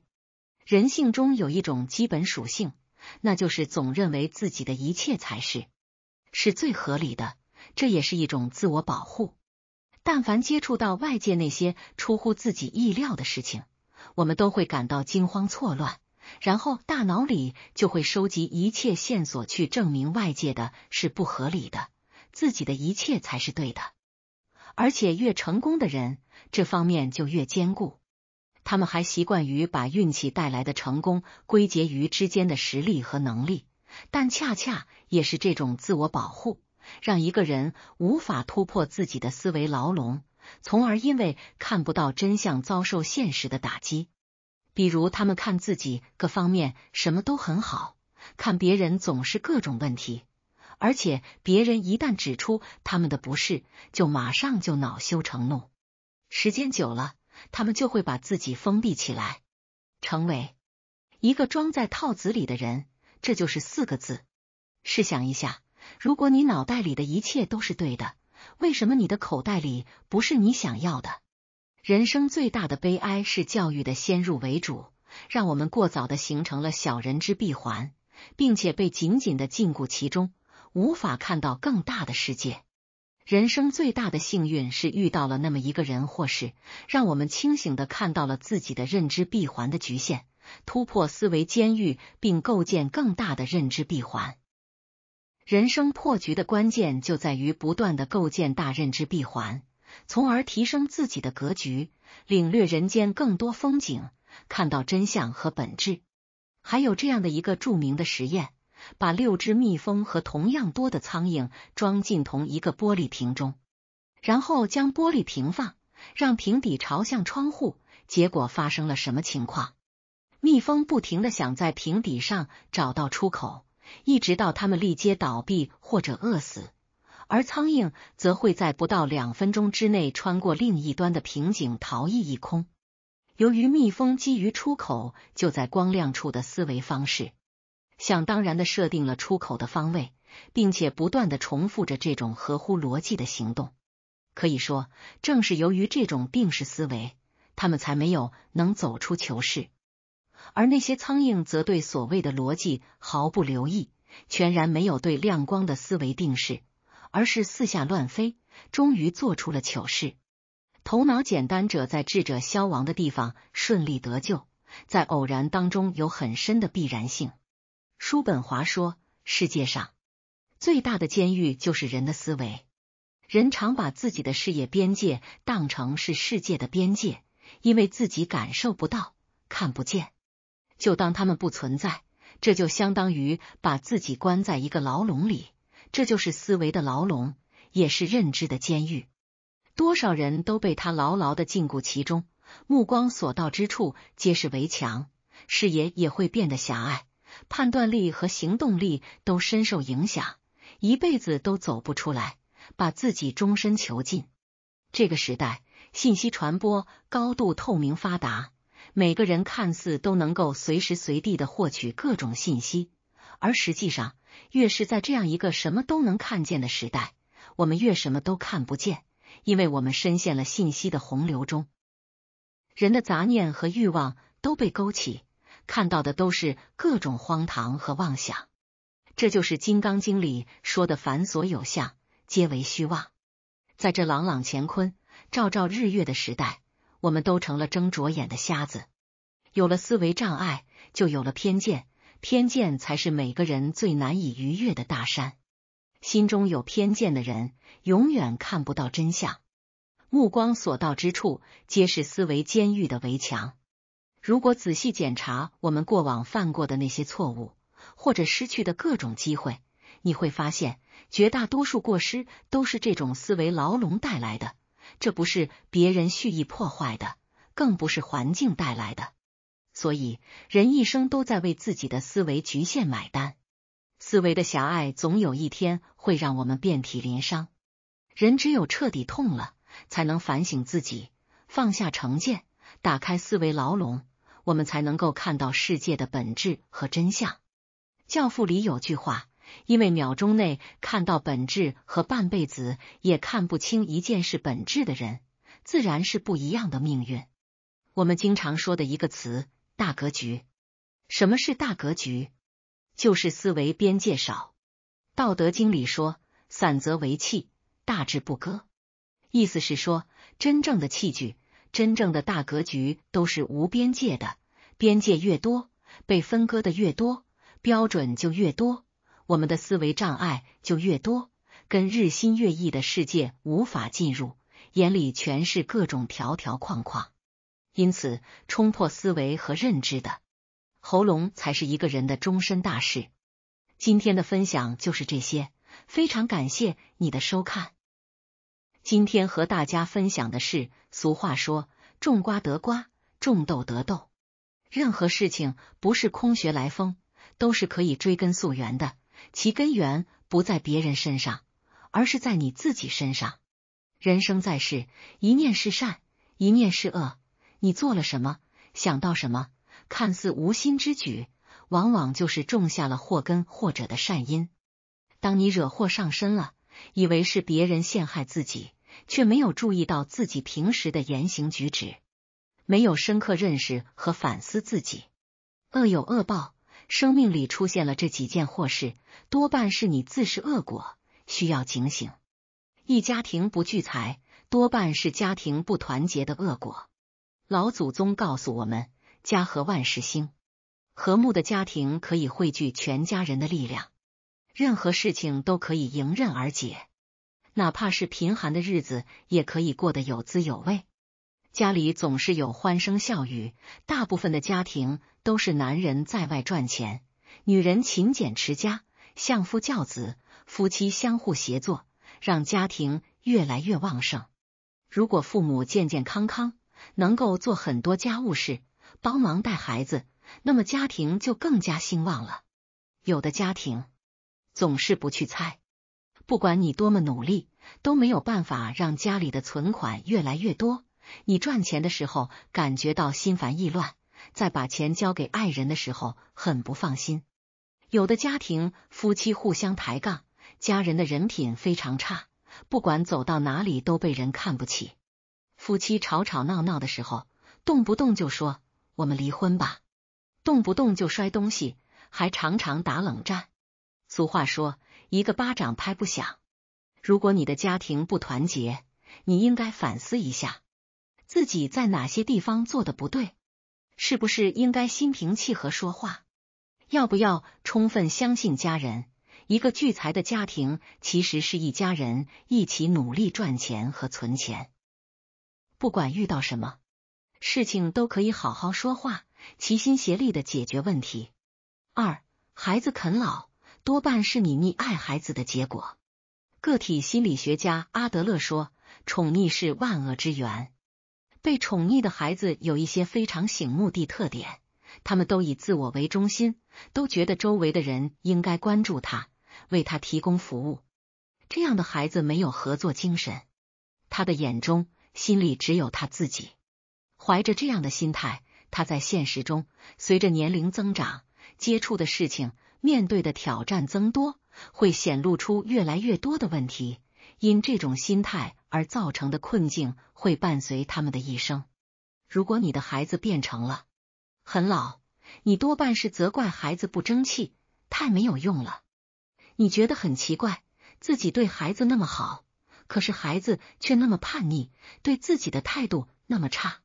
S1: 人性中有一种基本属性，那就是总认为自己的一切才是是最合理的。这也是一种自我保护。但凡接触到外界那些出乎自己意料的事情，我们都会感到惊慌错乱。然后大脑里就会收集一切线索去证明外界的是不合理的，自己的一切才是对的。而且越成功的人，这方面就越坚固。他们还习惯于把运气带来的成功归结于之间的实力和能力，但恰恰也是这种自我保护，让一个人无法突破自己的思维牢笼，从而因为看不到真相遭受现实的打击。比如，他们看自己各方面什么都很好，看别人总是各种问题，而且别人一旦指出他们的不是，就马上就恼羞成怒。时间久了，他们就会把自己封闭起来，成为一个装在套子里的人。这就是四个字。试想一下，如果你脑袋里的一切都是对的，为什么你的口袋里不是你想要的？人生最大的悲哀是教育的先入为主，让我们过早的形成了小人之闭环，并且被紧紧的禁锢其中，无法看到更大的世界。人生最大的幸运是遇到了那么一个人或事，让我们清醒的看到了自己的认知闭环的局限，突破思维监狱，并构建更大的认知闭环。人生破局的关键就在于不断的构建大认知闭环。从而提升自己的格局，领略人间更多风景，看到真相和本质。还有这样的一个著名的实验：把六只蜜蜂和同样多的苍蝇装进同一个玻璃瓶中，然后将玻璃瓶放，让瓶底朝向窗户。结果发生了什么情况？蜜蜂不停的想在瓶底上找到出口，一直到它们力接倒闭或者饿死。而苍蝇则会在不到两分钟之内穿过另一端的瓶颈逃逸一空。由于蜜蜂基于出口就在光亮处的思维方式，想当然的设定了出口的方位，并且不断的重复着这种合乎逻辑的行动。可以说，正是由于这种定式思维，他们才没有能走出囚室。而那些苍蝇则对所谓的逻辑毫不留意，全然没有对亮光的思维定式。而是四下乱飞，终于做出了糗事。头脑简单者在智者消亡的地方顺利得救，在偶然当中有很深的必然性。叔本华说：“世界上最大的监狱就是人的思维。人常把自己的事业边界当成是世界的边界，因为自己感受不到、看不见，就当他们不存在，这就相当于把自己关在一个牢笼里。”这就是思维的牢笼，也是认知的监狱。多少人都被他牢牢的禁锢其中，目光所到之处皆是围墙，视野也会变得狭隘，判断力和行动力都深受影响，一辈子都走不出来，把自己终身囚禁。这个时代，信息传播高度透明发达，每个人看似都能够随时随地的获取各种信息，而实际上。越是在这样一个什么都能看见的时代，我们越什么都看不见，因为我们深陷了信息的洪流中，人的杂念和欲望都被勾起，看到的都是各种荒唐和妄想。这就是《金刚经》里说的“凡所有相，皆为虚妄”。在这朗朗乾坤、照照日月的时代，我们都成了睁着眼的瞎子，有了思维障碍，就有了偏见。偏见才是每个人最难以逾越的大山。心中有偏见的人，永远看不到真相。目光所到之处，皆是思维监狱的围墙。如果仔细检查我们过往犯过的那些错误，或者失去的各种机会，你会发现，绝大多数过失都是这种思维牢笼带来的。这不是别人蓄意破坏的，更不是环境带来的。所以，人一生都在为自己的思维局限买单。思维的狭隘，总有一天会让我们遍体鳞伤。人只有彻底痛了，才能反省自己，放下成见，打开思维牢笼，我们才能够看到世界的本质和真相。《教父》里有句话：“因为秒钟内看到本质和半辈子也看不清一件事本质的人，自然是不一样的命运。”我们经常说的一个词。大格局，什么是大格局？就是思维边界少。道德经里说：“散则为器，大智不割。”意思是说，真正的器具，真正的大格局都是无边界的。边界越多，被分割的越多，标准就越多，我们的思维障碍就越多，跟日新月异的世界无法进入，眼里全是各种条条框框。因此，冲破思维和认知的喉咙才是一个人的终身大事。今天的分享就是这些，非常感谢你的收看。今天和大家分享的是：俗话说“种瓜得瓜，种豆得豆”。任何事情不是空穴来风，都是可以追根溯源的，其根源不在别人身上，而是在你自己身上。人生在世，一念是善，一念是恶。你做了什么？想到什么？看似无心之举，往往就是种下了祸根或者的善因。当你惹祸上身了，以为是别人陷害自己，却没有注意到自己平时的言行举止，没有深刻认识和反思自己。恶有恶报，生命里出现了这几件祸事，多半是你自食恶果，需要警醒。一家庭不聚财，多半是家庭不团结的恶果。老祖宗告诉我们：“家和万事兴，和睦的家庭可以汇聚全家人的力量，任何事情都可以迎刃而解。哪怕是贫寒的日子，也可以过得有滋有味。家里总是有欢声笑语。大部分的家庭都是男人在外赚钱，女人勤俭持家，相夫教子，夫妻相互协作，让家庭越来越旺盛。如果父母健健康康。”能够做很多家务事，帮忙带孩子，那么家庭就更加兴旺了。有的家庭总是不去猜，不管你多么努力，都没有办法让家里的存款越来越多。你赚钱的时候感觉到心烦意乱，在把钱交给爱人的时候很不放心。有的家庭夫妻互相抬杠，家人的人品非常差，不管走到哪里都被人看不起。夫妻吵吵闹闹的时候，动不动就说我们离婚吧，动不动就摔东西，还常常打冷战。俗话说，一个巴掌拍不响。如果你的家庭不团结，你应该反思一下自己在哪些地方做的不对，是不是应该心平气和说话？要不要充分相信家人？一个聚财的家庭，其实是一家人一起努力赚钱和存钱。不管遇到什么事情，都可以好好说话，齐心协力的解决问题。二，孩子啃老多半是你溺爱孩子的结果。个体心理学家阿德勒说，宠溺是万恶之源。被宠溺的孩子有一些非常醒目的特点，他们都以自我为中心，都觉得周围的人应该关注他，为他提供服务。这样的孩子没有合作精神，他的眼中。心里只有他自己，怀着这样的心态，他在现实中随着年龄增长，接触的事情、面对的挑战增多，会显露出越来越多的问题。因这种心态而造成的困境，会伴随他们的一生。如果你的孩子变成了很老，你多半是责怪孩子不争气，太没有用了。你觉得很奇怪，自己对孩子那么好。可是孩子却那么叛逆，对自己的态度那么差。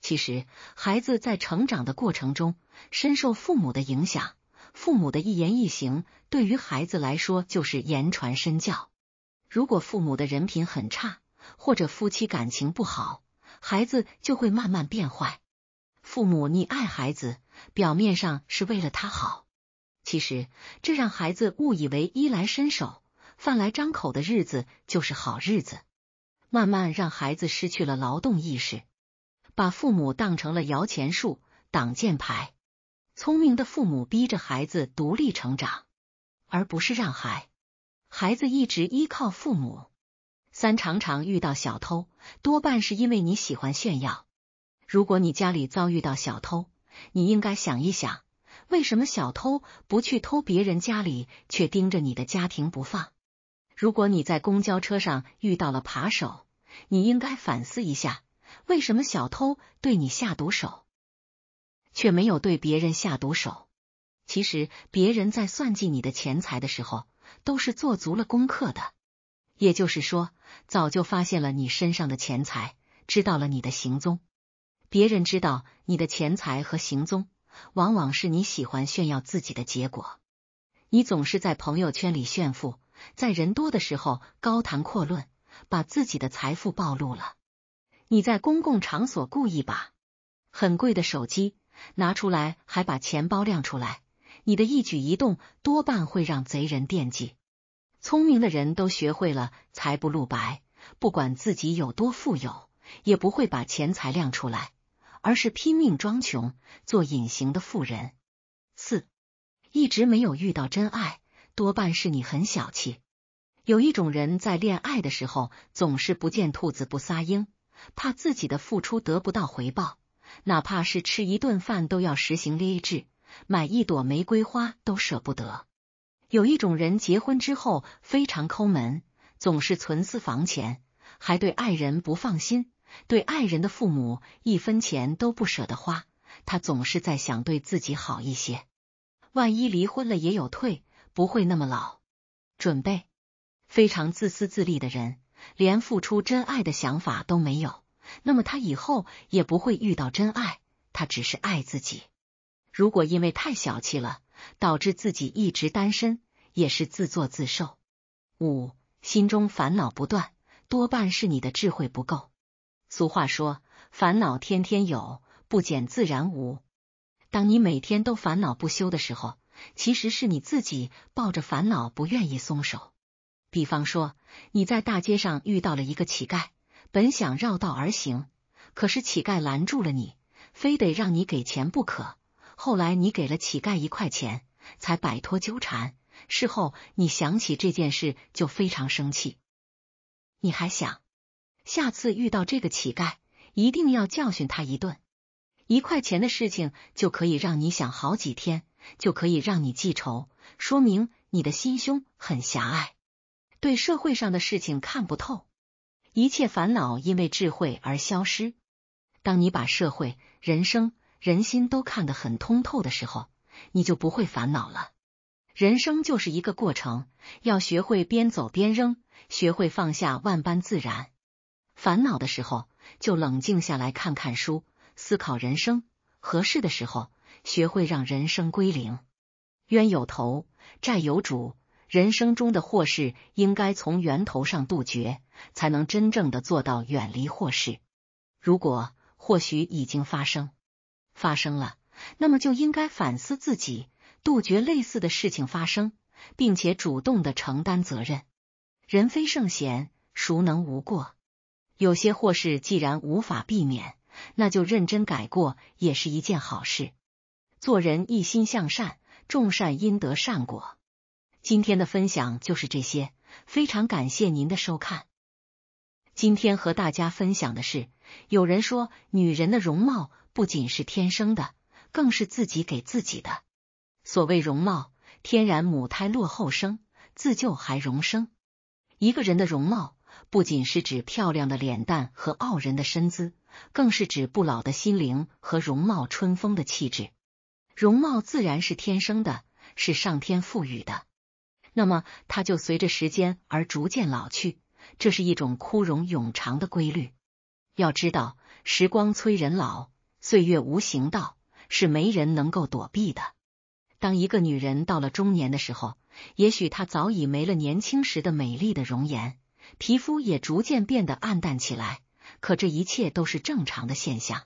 S1: 其实，孩子在成长的过程中，深受父母的影响。父母的一言一行，对于孩子来说就是言传身教。如果父母的人品很差，或者夫妻感情不好，孩子就会慢慢变坏。父母溺爱孩子，表面上是为了他好，其实这让孩子误以为衣来伸手。饭来张口的日子就是好日子。慢慢让孩子失去了劳动意识，把父母当成了摇钱树、挡箭牌。聪明的父母逼着孩子独立成长，而不是让孩孩子一直依靠父母。三常常遇到小偷，多半是因为你喜欢炫耀。如果你家里遭遇到小偷，你应该想一想，为什么小偷不去偷别人家里，却盯着你的家庭不放？如果你在公交车上遇到了扒手，你应该反思一下，为什么小偷对你下毒手，却没有对别人下毒手？其实别人在算计你的钱财的时候，都是做足了功课的，也就是说，早就发现了你身上的钱财，知道了你的行踪。别人知道你的钱财和行踪，往往是你喜欢炫耀自己的结果。你总是在朋友圈里炫富。在人多的时候高谈阔论，把自己的财富暴露了。你在公共场所故意把很贵的手机拿出来，还把钱包亮出来，你的一举一动多半会让贼人惦记。聪明的人都学会了财不露白，不管自己有多富有，也不会把钱财亮出来，而是拼命装穷，做隐形的富人。四一直没有遇到真爱。多半是你很小气。有一种人在恋爱的时候总是不见兔子不撒鹰，怕自己的付出得不到回报，哪怕是吃一顿饭都要实行劣质，买一朵玫瑰花都舍不得。有一种人结婚之后非常抠门，总是存私房钱，还对爱人不放心，对爱人的父母一分钱都不舍得花，他总是在想对自己好一些，万一离婚了也有退。不会那么老，准备非常自私自利的人，连付出真爱的想法都没有，那么他以后也不会遇到真爱，他只是爱自己。如果因为太小气了，导致自己一直单身，也是自作自受。五，心中烦恼不断，多半是你的智慧不够。俗话说，烦恼天天有，不减自然无。当你每天都烦恼不休的时候。其实是你自己抱着烦恼不愿意松手。比方说，你在大街上遇到了一个乞丐，本想绕道而行，可是乞丐拦住了你，非得让你给钱不可。后来你给了乞丐一块钱，才摆脱纠缠。事后你想起这件事就非常生气，你还想下次遇到这个乞丐一定要教训他一顿。一块钱的事情就可以让你想好几天。就可以让你记仇，说明你的心胸很狭隘，对社会上的事情看不透，一切烦恼因为智慧而消失。当你把社会、人生、人心都看得很通透的时候，你就不会烦恼了。人生就是一个过程，要学会边走边扔，学会放下，万般自然。烦恼的时候，就冷静下来看看书，思考人生。合适的时候。学会让人生归零，冤有头，债有主。人生中的祸事应该从源头上杜绝，才能真正的做到远离祸事。如果或许已经发生，发生了，那么就应该反思自己，杜绝类似的事情发生，并且主动的承担责任。人非圣贤，孰能无过？有些祸事既然无法避免，那就认真改过也是一件好事。做人一心向善，众善因得善果。今天的分享就是这些，非常感谢您的收看。今天和大家分享的是，有人说女人的容貌不仅是天生的，更是自己给自己的。所谓容貌，天然母胎落后生，自救还容生。一个人的容貌不仅是指漂亮的脸蛋和傲人的身姿，更是指不老的心灵和容貌春风的气质。容貌自然是天生的，是上天赋予的，那么它就随着时间而逐渐老去，这是一种枯荣永长的规律。要知道，时光催人老，岁月无形道，是没人能够躲避的。当一个女人到了中年的时候，也许她早已没了年轻时的美丽的容颜，皮肤也逐渐变得暗淡起来，可这一切都是正常的现象。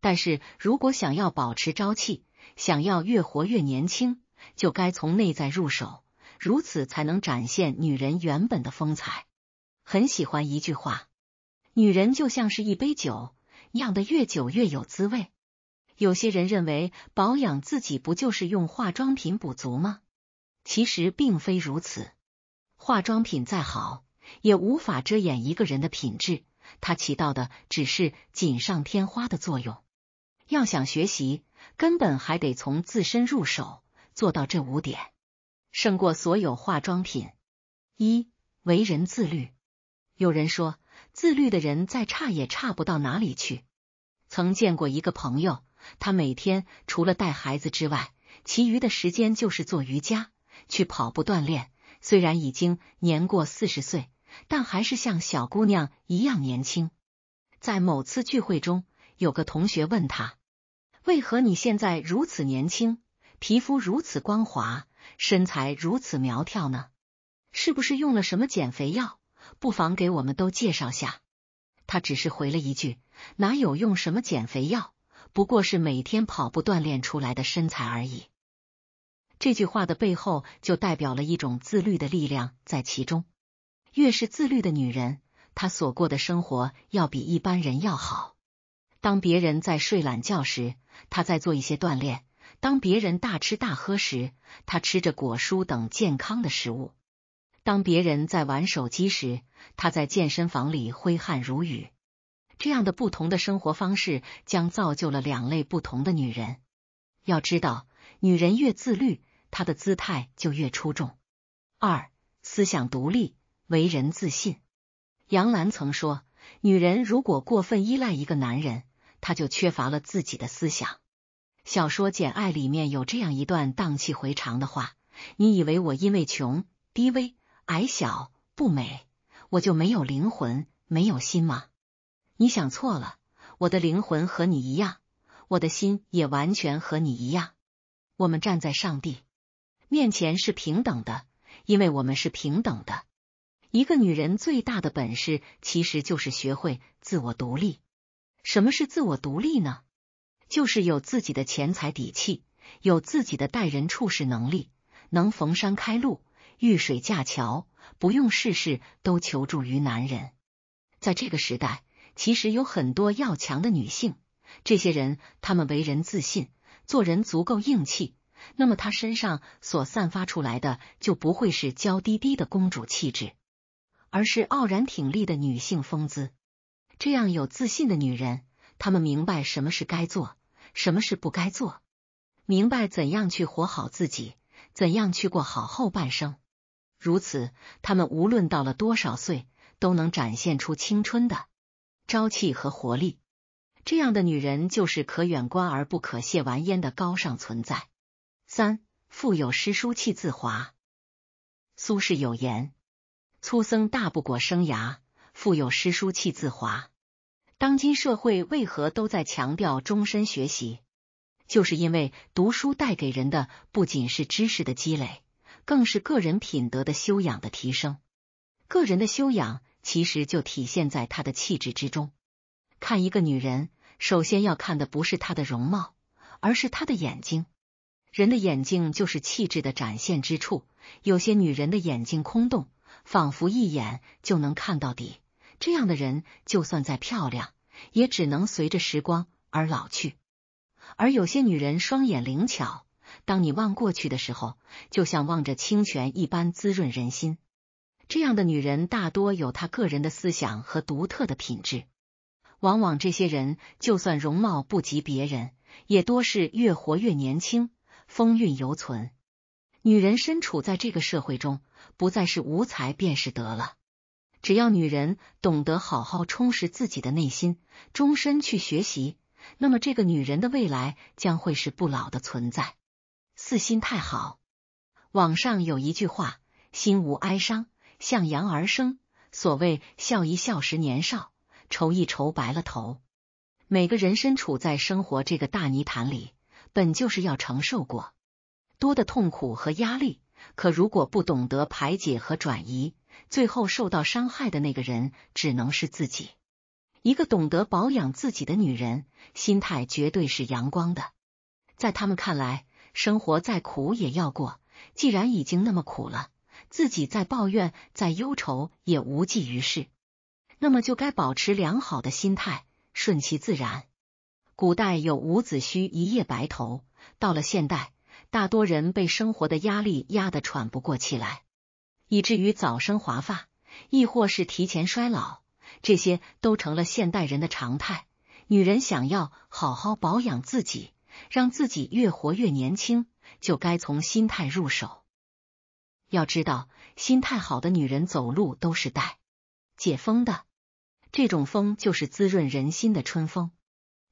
S1: 但是如果想要保持朝气，想要越活越年轻，就该从内在入手，如此才能展现女人原本的风采。很喜欢一句话：“女人就像是一杯酒，酿的越久越有滋味。”有些人认为保养自己不就是用化妆品补足吗？其实并非如此，化妆品再好也无法遮掩一个人的品质，它起到的只是锦上添花的作用。要想学习。根本还得从自身入手，做到这五点，胜过所有化妆品。一为人自律。有人说，自律的人再差也差不到哪里去。曾见过一个朋友，他每天除了带孩子之外，其余的时间就是做瑜伽、去跑步锻炼。虽然已经年过四十岁，但还是像小姑娘一样年轻。在某次聚会中，有个同学问他。为何你现在如此年轻，皮肤如此光滑，身材如此苗条呢？是不是用了什么减肥药？不妨给我们都介绍下。他只是回了一句：“哪有用什么减肥药，不过是每天跑步锻炼出来的身材而已。”这句话的背后，就代表了一种自律的力量在其中。越是自律的女人，她所过的生活要比一般人要好。当别人在睡懒觉时，她在做一些锻炼；当别人大吃大喝时，她吃着果蔬等健康的食物；当别人在玩手机时，她在健身房里挥汗如雨。这样的不同的生活方式，将造就了两类不同的女人。要知道，女人越自律，她的姿态就越出众。二、思想独立，为人自信。杨澜曾说：“女人如果过分依赖一个男人。”他就缺乏了自己的思想。小说《简爱》里面有这样一段荡气回肠的话：“你以为我因为穷、低微、矮小、不美，我就没有灵魂、没有心吗？你想错了。我的灵魂和你一样，我的心也完全和你一样。我们站在上帝面前是平等的，因为我们是平等的。一个女人最大的本事，其实就是学会自我独立。”什么是自我独立呢？就是有自己的钱财底气，有自己的待人处事能力，能逢山开路，遇水架桥，不用事事都求助于男人。在这个时代，其实有很多要强的女性，这些人她们为人自信，做人足够硬气，那么她身上所散发出来的就不会是娇滴滴的公主气质，而是傲然挺立的女性风姿。这样有自信的女人，她们明白什么是该做，什么是不该做，明白怎样去活好自己，怎样去过好后半生。如此，她们无论到了多少岁，都能展现出青春的朝气和活力。这样的女人就是可远观而不可亵玩焉的高尚存在。三，富有诗书气自华。苏轼有言：“粗僧大布裹生涯。”富有诗书气自华。当今社会为何都在强调终身学习？就是因为读书带给人的不仅是知识的积累，更是个人品德的修养的提升。个人的修养其实就体现在他的气质之中。看一个女人，首先要看的不是她的容貌，而是她的眼睛。人的眼睛就是气质的展现之处。有些女人的眼睛空洞，仿佛一眼就能看到底。这样的人，就算再漂亮，也只能随着时光而老去。而有些女人双眼灵巧，当你望过去的时候，就像望着清泉一般滋润人心。这样的女人大多有她个人的思想和独特的品质。往往这些人就算容貌不及别人，也多是越活越年轻，风韵犹存。女人身处在这个社会中，不再是无才便是德了。只要女人懂得好好充实自己的内心，终身去学习，那么这个女人的未来将会是不老的存在。四心态好，网上有一句话：心无哀伤，向阳而生。所谓笑一笑十年少，愁一愁白了头。每个人身处在生活这个大泥潭里，本就是要承受过多的痛苦和压力。可如果不懂得排解和转移，最后受到伤害的那个人只能是自己。一个懂得保养自己的女人，心态绝对是阳光的。在他们看来，生活再苦也要过，既然已经那么苦了，自己再抱怨、再忧愁也无济于事，那么就该保持良好的心态，顺其自然。古代有伍子胥一夜白头，到了现代。大多人被生活的压力压得喘不过气来，以至于早生华发，亦或是提前衰老，这些都成了现代人的常态。女人想要好好保养自己，让自己越活越年轻，就该从心态入手。要知道，心态好的女人走路都是带解风的，这种风就是滋润人心的春风。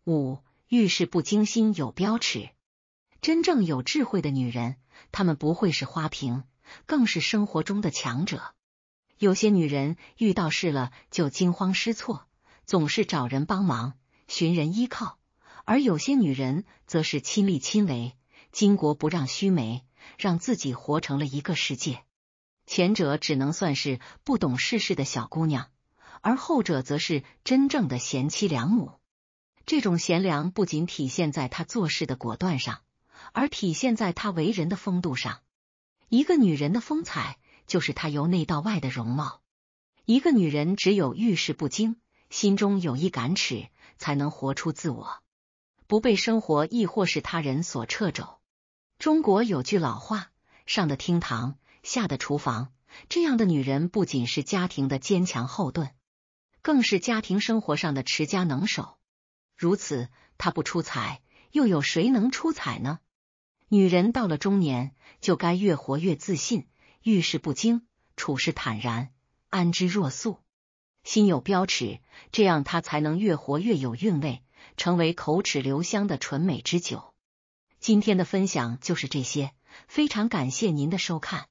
S1: 五遇事不惊心，有标尺。真正有智慧的女人，她们不会是花瓶，更是生活中的强者。有些女人遇到事了就惊慌失措，总是找人帮忙、寻人依靠；而有些女人则是亲力亲为，巾帼不让须眉，让自己活成了一个世界。前者只能算是不懂世事的小姑娘，而后者则是真正的贤妻良母。这种贤良不仅体现在她做事的果断上。而体现在她为人的风度上，一个女人的风采就是她由内到外的容貌。一个女人只有遇事不惊，心中有一杆尺，才能活出自我，不被生活亦或是他人所掣肘。中国有句老话：“上的厅堂，下的厨房。”这样的女人不仅是家庭的坚强后盾，更是家庭生活上的持家能手。如此，她不出彩，又有谁能出彩呢？女人到了中年，就该越活越自信，遇事不惊，处事坦然，安之若素，心有标尺，这样她才能越活越有韵味，成为口齿留香的纯美之酒。今天的分享就是这些，非常感谢您的收看。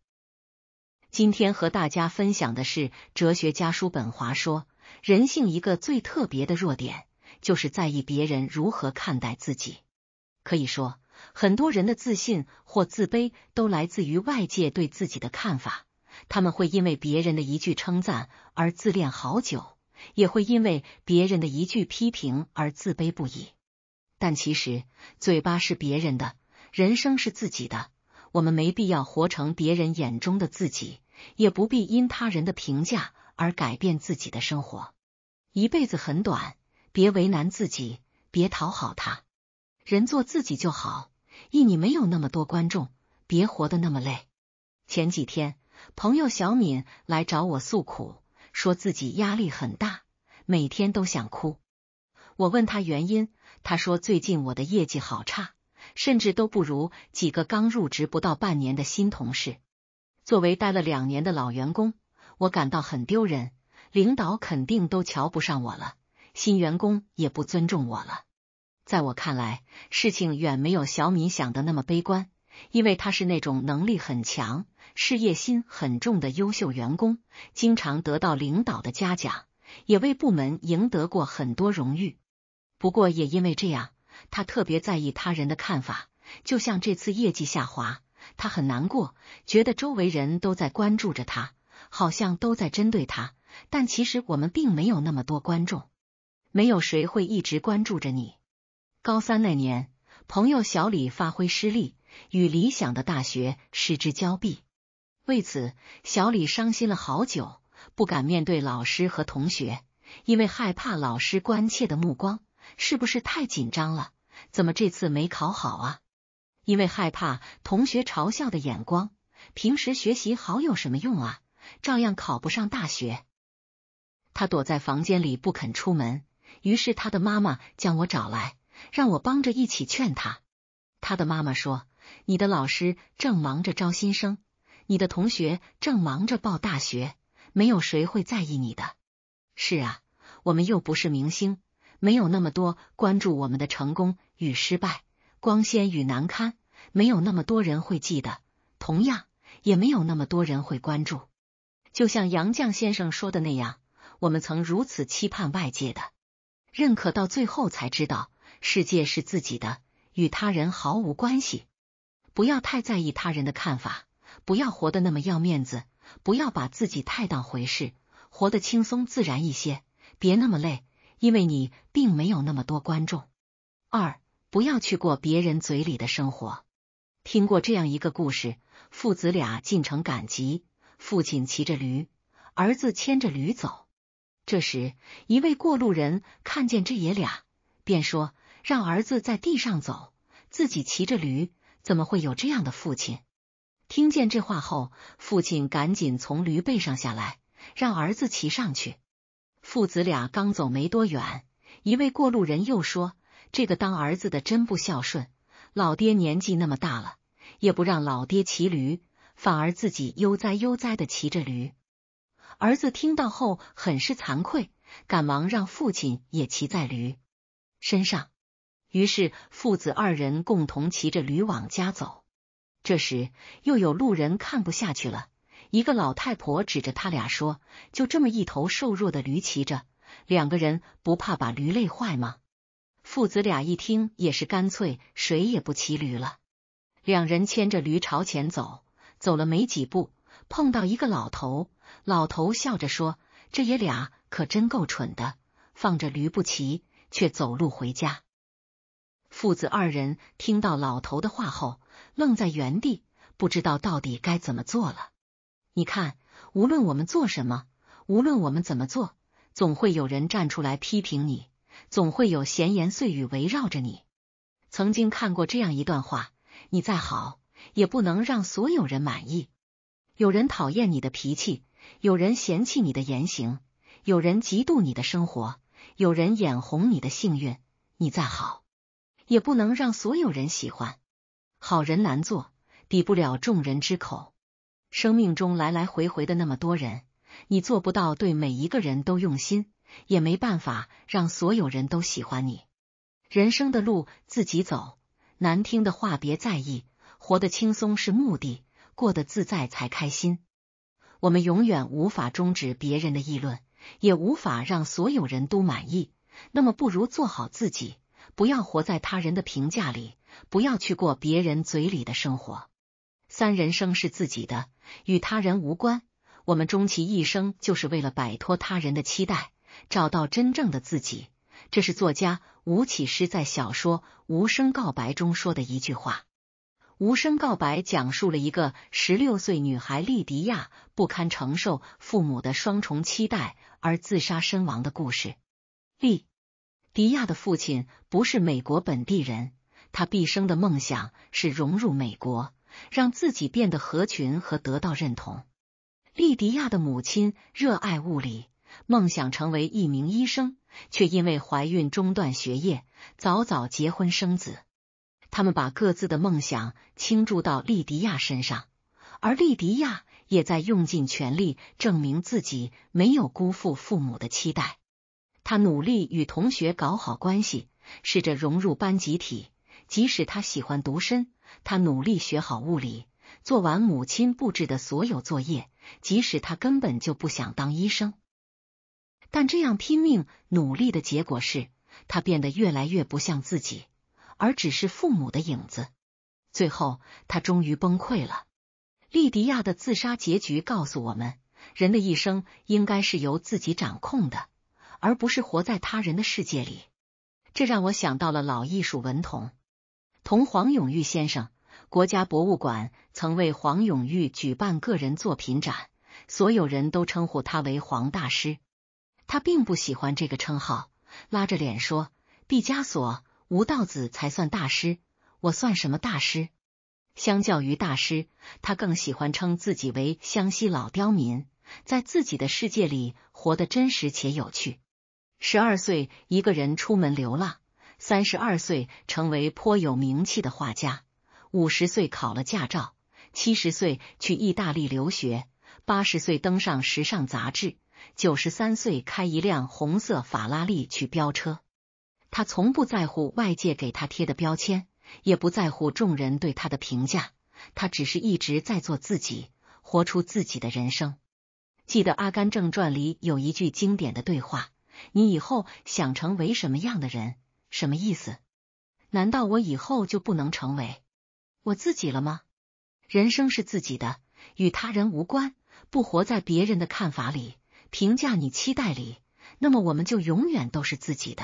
S1: 今天和大家分享的是哲学家叔本华说，人性一个最特别的弱点，就是在意别人如何看待自己。可以说。很多人的自信或自卑都来自于外界对自己的看法，他们会因为别人的一句称赞而自恋好久，也会因为别人的一句批评而自卑不已。但其实，嘴巴是别人的，人生是自己的，我们没必要活成别人眼中的自己，也不必因他人的评价而改变自己的生活。一辈子很短，别为难自己，别讨好他人，做自己就好。一，你没有那么多观众，别活得那么累。前几天，朋友小敏来找我诉苦，说自己压力很大，每天都想哭。我问他原因，他说最近我的业绩好差，甚至都不如几个刚入职不到半年的新同事。作为待了两年的老员工，我感到很丢人，领导肯定都瞧不上我了，新员工也不尊重我了。在我看来，事情远没有小敏想的那么悲观，因为他是那种能力很强、事业心很重的优秀员工，经常得到领导的嘉奖，也为部门赢得过很多荣誉。不过，也因为这样，他特别在意他人的看法。就像这次业绩下滑，他很难过，觉得周围人都在关注着他，好像都在针对他。但其实，我们并没有那么多观众，没有谁会一直关注着你。高三那年，朋友小李发挥失利，与理想的大学失之交臂。为此，小李伤心了好久，不敢面对老师和同学，因为害怕老师关切的目光，是不是太紧张了？怎么这次没考好啊？因为害怕同学嘲笑的眼光，平时学习好有什么用啊？照样考不上大学。他躲在房间里不肯出门。于是，他的妈妈将我找来。让我帮着一起劝他。他的妈妈说：“你的老师正忙着招新生，你的同学正忙着报大学，没有谁会在意你的。是啊，我们又不是明星，没有那么多关注我们的成功与失败、光鲜与难堪，没有那么多人会记得，同样也没有那么多人会关注。就像杨绛先生说的那样，我们曾如此期盼外界的认可，到最后才知道。”世界是自己的，与他人毫无关系。不要太在意他人的看法，不要活得那么要面子，不要把自己太当回事，活得轻松自然一些，别那么累，因为你并没有那么多观众。二，不要去过别人嘴里的生活。听过这样一个故事：父子俩进城赶集，父亲骑着驴，儿子牵着驴走。这时，一位过路人看见这爷俩，便说。让儿子在地上走，自己骑着驴，怎么会有这样的父亲？听见这话后，父亲赶紧从驴背上下来，让儿子骑上去。父子俩刚走没多远，一位过路人又说：“这个当儿子的真不孝顺，老爹年纪那么大了，也不让老爹骑驴，反而自己悠哉悠哉的骑着驴。”儿子听到后很是惭愧，赶忙让父亲也骑在驴身上。于是父子二人共同骑着驴往家走。这时又有路人看不下去了，一个老太婆指着他俩说：“就这么一头瘦弱的驴骑着，两个人不怕把驴累坏吗？”父子俩一听也是干脆，谁也不骑驴了。两人牵着驴朝前走，走了没几步，碰到一个老头，老头笑着说：“这爷俩可真够蠢的，放着驴不骑，却走路回家。”父子二人听到老头的话后，愣在原地，不知道到底该怎么做了。你看，无论我们做什么，无论我们怎么做，总会有人站出来批评你，总会有闲言碎语围绕着你。曾经看过这样一段话：你再好，也不能让所有人满意。有人讨厌你的脾气，有人嫌弃你的言行，有人嫉妒你的生活，有人眼红你的幸运。你再好。也不能让所有人喜欢，好人难做，抵不了众人之口。生命中来来回回的那么多人，你做不到对每一个人都用心，也没办法让所有人都喜欢你。人生的路自己走，难听的话别在意，活得轻松是目的，过得自在才开心。我们永远无法终止别人的议论，也无法让所有人都满意，那么不如做好自己。不要活在他人的评价里，不要去过别人嘴里的生活。三人生是自己的，与他人无关。我们终其一生就是为了摆脱他人的期待，找到真正的自己。这是作家吴起诗在小说《无声告白》中说的一句话。《无声告白》讲述了一个十六岁女孩莉迪亚不堪承受父母的双重期待而自杀身亡的故事。利。迪亚的父亲不是美国本地人，他毕生的梦想是融入美国，让自己变得合群和得到认同。利迪亚的母亲热爱物理，梦想成为一名医生，却因为怀孕中断学业，早早结婚生子。他们把各自的梦想倾注到利迪亚身上，而利迪亚也在用尽全力证明自己没有辜负父母的期待。他努力与同学搞好关系，试着融入班集体。即使他喜欢独身，他努力学好物理，做完母亲布置的所有作业。即使他根本就不想当医生，但这样拼命努力的结果是，他变得越来越不像自己，而只是父母的影子。最后，他终于崩溃了。利迪亚的自杀结局告诉我们，人的一生应该是由自己掌控的。而不是活在他人的世界里，这让我想到了老艺术文童同黄永玉先生。国家博物馆曾为黄永玉举办个人作品展，所有人都称呼他为黄大师。他并不喜欢这个称号，拉着脸说：“毕加索、吴道子才算大师，我算什么大师？”相较于大师，他更喜欢称自己为湘西老刁民，在自己的世界里活得真实且有趣。十二岁一个人出门流浪，三十二岁成为颇有名气的画家，五十岁考了驾照，七十岁去意大利留学，八十岁登上时尚杂志，九十三岁开一辆红色法拉利去飙车。他从不在乎外界给他贴的标签，也不在乎众人对他的评价，他只是一直在做自己，活出自己的人生。记得《阿甘正传》里有一句经典的对话。你以后想成为什么样的人？什么意思？难道我以后就不能成为我自己了吗？人生是自己的，与他人无关。不活在别人的看法里、评价你期待里，那么我们就永远都是自己的。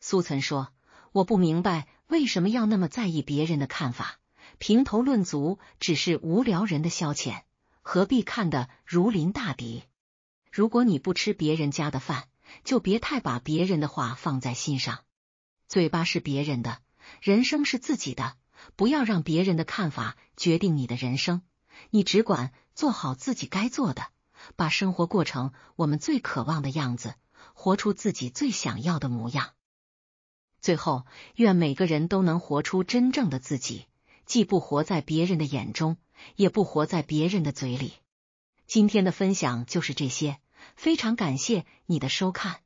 S1: 苏岑说：“我不明白为什么要那么在意别人的看法，评头论足只是无聊人的消遣，何必看得如临大敌？如果你不吃别人家的饭。”就别太把别人的话放在心上，嘴巴是别人的，人生是自己的，不要让别人的看法决定你的人生，你只管做好自己该做的，把生活过成我们最渴望的样子，活出自己最想要的模样。最后，愿每个人都能活出真正的自己，既不活在别人的眼中，也不活在别人的嘴里。今天的分享就是这些。非常感谢你的收看。